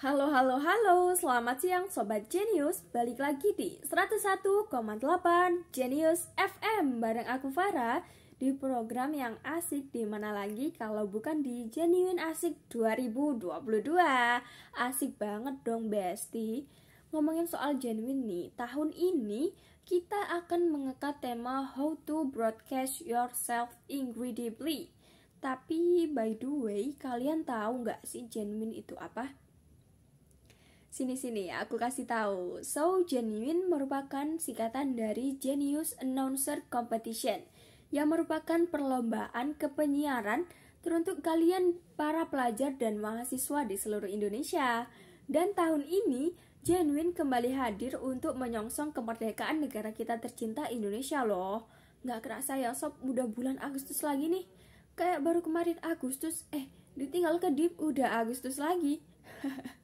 Halo, halo, halo, selamat siang Sobat Genius Balik lagi di 101,8 Genius FM Bareng aku Farah Di program yang asik di mana lagi Kalau bukan di Genuine Asik 2022 Asik banget dong Besti Ngomongin soal Genuine nih Tahun ini kita akan mengangkat tema How to Broadcast Yourself Incredibly tapi by the way, kalian tahu nggak sih genuine itu apa? Sini sini, aku kasih tahu. So Genuine merupakan singkatan dari Genius Announcer Competition yang merupakan perlombaan kepenyiaran teruntuk kalian para pelajar dan mahasiswa di seluruh Indonesia. Dan tahun ini Genuine kembali hadir untuk menyongsong kemerdekaan negara kita tercinta Indonesia loh. Nggak kerasa ya sob, udah bulan Agustus lagi nih. Kayak baru kemarin Agustus, eh ditinggal kedip udah Agustus lagi.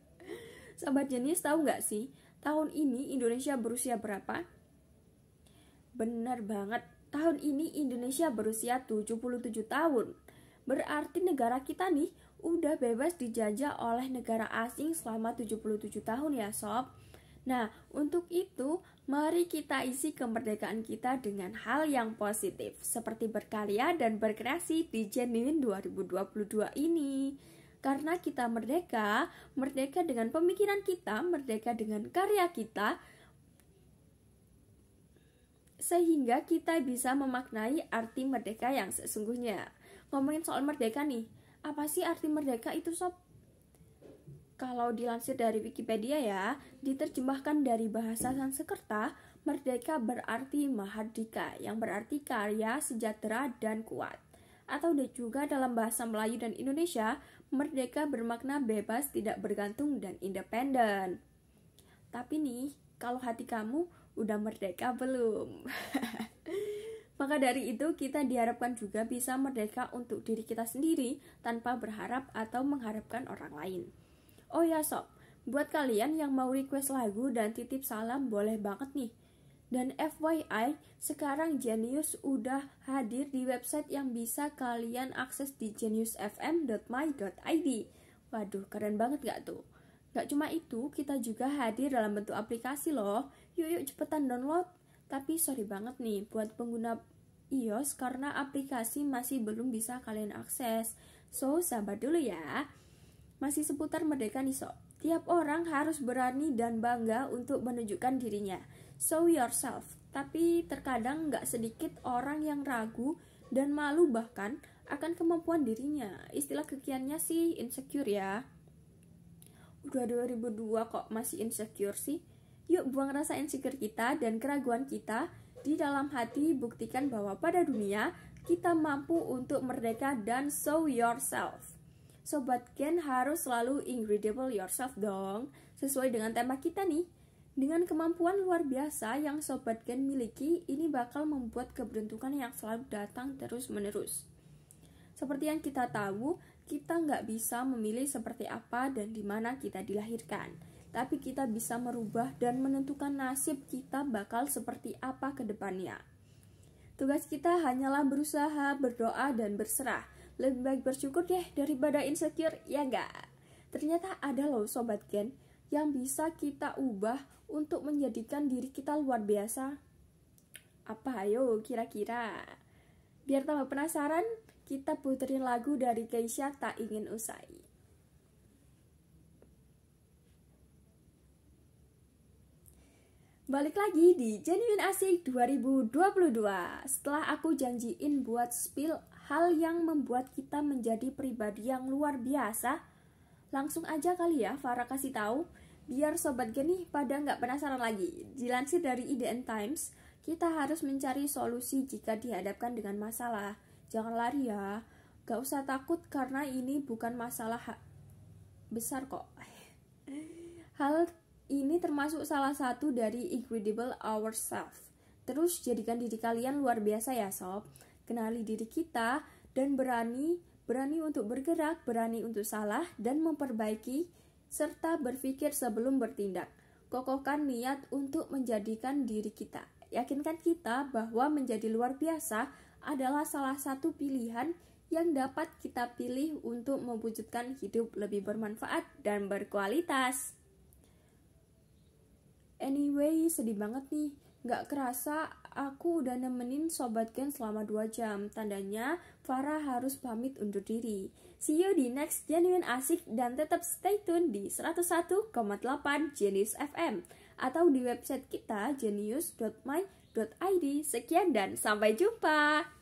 Sobat Jenis tahu nggak sih, tahun ini Indonesia berusia berapa? Benar banget, tahun ini Indonesia berusia 77 tahun. Berarti negara kita nih udah bebas dijajah oleh negara asing selama 77 tahun ya sob. Nah, untuk itu mari kita isi kemerdekaan kita dengan hal yang positif seperti berkarya dan berkreasi di Jenin 2022 ini. Karena kita merdeka, merdeka dengan pemikiran kita, merdeka dengan karya kita, sehingga kita bisa memaknai arti merdeka yang sesungguhnya. Ngomongin soal merdeka nih, apa sih arti merdeka itu sob? Kalau dilansir dari Wikipedia ya, diterjemahkan dari bahasa Sanskerta, merdeka berarti mahardika, yang berarti karya, sejahtera, dan kuat atau juga dalam bahasa Melayu dan Indonesia, merdeka bermakna bebas, tidak bergantung, dan independen. Tapi nih, kalau hati kamu udah merdeka belum? Maka dari itu kita diharapkan juga bisa merdeka untuk diri kita sendiri tanpa berharap atau mengharapkan orang lain. Oh ya sob, buat kalian yang mau request lagu dan titip salam boleh banget nih dan FYI, sekarang Genius udah hadir di website yang bisa kalian akses di geniusfm.my.id. Waduh, keren banget gak tuh? Gak cuma itu, kita juga hadir dalam bentuk aplikasi loh. Yuk yuk cepetan download. Tapi sorry banget nih buat pengguna iOS karena aplikasi masih belum bisa kalian akses. So, sabar dulu ya. Masih seputar Merdeka nih sob. Tiap orang harus berani dan bangga untuk menunjukkan dirinya show yourself. Tapi terkadang nggak sedikit orang yang ragu dan malu bahkan akan kemampuan dirinya. Istilah kekiannya sih insecure ya. Udah 2002 kok masih insecure sih? Yuk buang rasa insecure kita dan keraguan kita di dalam hati buktikan bahwa pada dunia kita mampu untuk merdeka dan show yourself. Sobat Ken harus selalu incredible yourself dong, sesuai dengan tema kita nih. Dengan kemampuan luar biasa yang Sobat Gen miliki, ini bakal membuat keberuntungan yang selalu datang terus-menerus. Seperti yang kita tahu, kita nggak bisa memilih seperti apa dan di mana kita dilahirkan. Tapi kita bisa merubah dan menentukan nasib kita bakal seperti apa ke depannya. Tugas kita hanyalah berusaha, berdoa, dan berserah. Lebih baik bersyukur deh daripada insecure, ya nggak? Ternyata ada loh Sobat Gen yang bisa kita ubah untuk menjadikan diri kita luar biasa? Apa ayo kira-kira? Biar tambah penasaran, kita puterin lagu dari Keisha Tak Ingin Usai. Balik lagi di Genuine Asik 2022 Setelah aku janjiin buat spill hal yang membuat kita menjadi pribadi yang luar biasa Langsung aja kali ya Farah kasih tahu biar sobat geni pada nggak penasaran lagi. Dilansir dari IDN Times, kita harus mencari solusi jika dihadapkan dengan masalah. Jangan lari ya, gak usah takut karena ini bukan masalah besar kok. Hal ini termasuk salah satu dari Incredible Ourselves. Terus jadikan diri kalian luar biasa ya sob. Kenali diri kita dan berani berani untuk bergerak, berani untuk salah, dan memperbaiki, serta berpikir sebelum bertindak. Kokohkan niat untuk menjadikan diri kita. Yakinkan kita bahwa menjadi luar biasa adalah salah satu pilihan yang dapat kita pilih untuk mewujudkan hidup lebih bermanfaat dan berkualitas. Anyway, sedih banget nih. Gak kerasa aku udah nemenin Sobat Gen selama 2 jam. Tandanya Farah harus pamit undur diri. See you di next Genuine Asik dan tetap stay tune di 101,8 Genius FM atau di website kita genius.my.id. Sekian dan sampai jumpa.